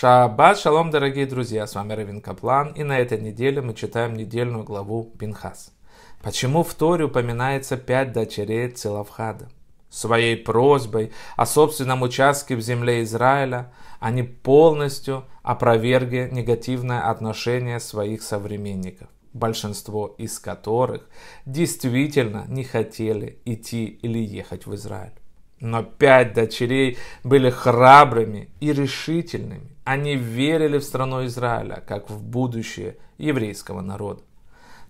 Шаббат шалом, дорогие друзья, с вами Равин Каплан, и на этой неделе мы читаем недельную главу Пинхас. Почему в Торе упоминается пять дочерей Целавхада? Своей просьбой о собственном участке в земле Израиля они полностью опровергли негативное отношение своих современников, большинство из которых действительно не хотели идти или ехать в Израиль. Но пять дочерей были храбрыми и решительными. Они верили в страну Израиля, как в будущее еврейского народа.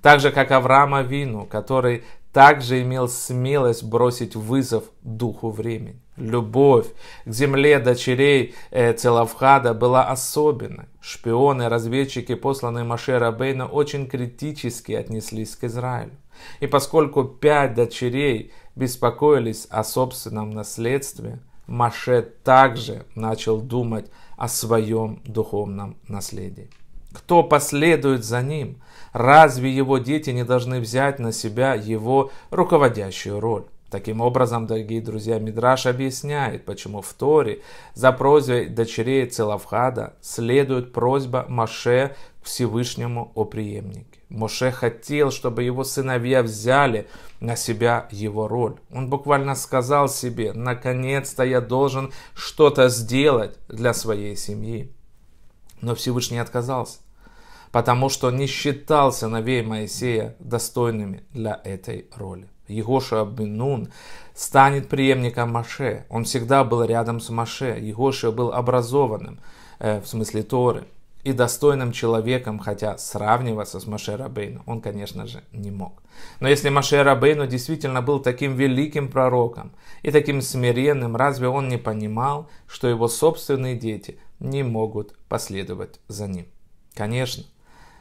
Так же, как Авраама Вину, который также имел смелость бросить вызов духу времени. Любовь к земле дочерей э, Целавхада была особенной. Шпионы, разведчики, посланные Маше Рабейна, очень критически отнеслись к Израилю. И поскольку пять дочерей беспокоились о собственном наследстве, Маше также начал думать о своем духовном наследии. Кто последует за ним? Разве его дети не должны взять на себя его руководящую роль? Таким образом, дорогие друзья, Мидраш объясняет, почему в Торе за просьбой дочерей Целавхада следует просьба Моше к Всевышнему о преемнике. Моше хотел, чтобы его сыновья взяли на себя его роль. Он буквально сказал себе, наконец-то я должен что-то сделать для своей семьи. Но Всевышний отказался, потому что не считал сыновей Моисея достойными для этой роли. Егоша Абинун станет преемником Маше. Он всегда был рядом с Маше. Егоша был образованным, э, в смысле Торы, и достойным человеком, хотя сравниваться с Маше Рабейну он, конечно же, не мог. Но если Маше Рабейну действительно был таким великим пророком и таким смиренным, разве он не понимал, что его собственные дети не могут последовать за ним? Конечно,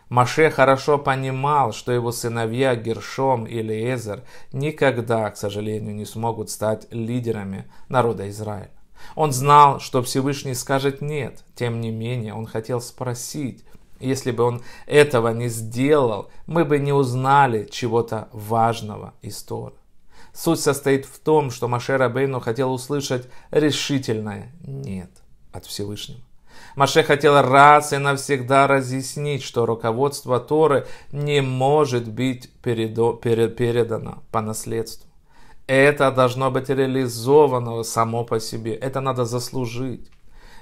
Маше хорошо понимал, что его сыновья Гершом и Лиезер никогда, к сожалению, не смогут стать лидерами народа Израиля. Он знал, что Всевышний скажет «нет», тем не менее он хотел спросить, если бы он этого не сделал, мы бы не узнали чего-то важного из Тора. Суть состоит в том, что Маше Рабейну хотел услышать решительное «нет» от Всевышнего. Маше хотел раз и навсегда разъяснить, что руководство Торы не может быть передо, перед, передано по наследству. Это должно быть реализовано само по себе, это надо заслужить.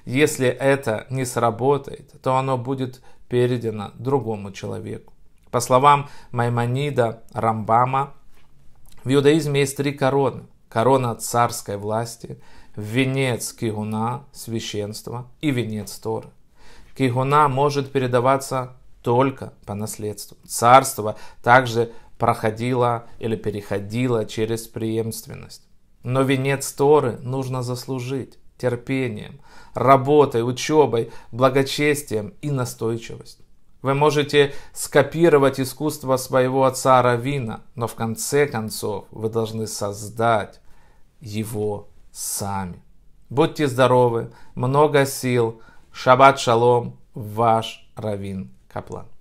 Если это не сработает, то оно будет передано другому человеку. По словам Маймонида Рамбама, в иудаизме есть три короны. Корона царской власти, венец кигуна, священства и венец Торы. Кигуна может передаваться только по наследству. Царство также проходило или переходило через преемственность. Но венец Торы нужно заслужить терпением, работой, учебой, благочестием и настойчивостью. Вы можете скопировать искусство своего отца Равина, но в конце концов вы должны создать его сами. Будьте здоровы, много сил. Шаббат шалом, ваш Равин Каплан.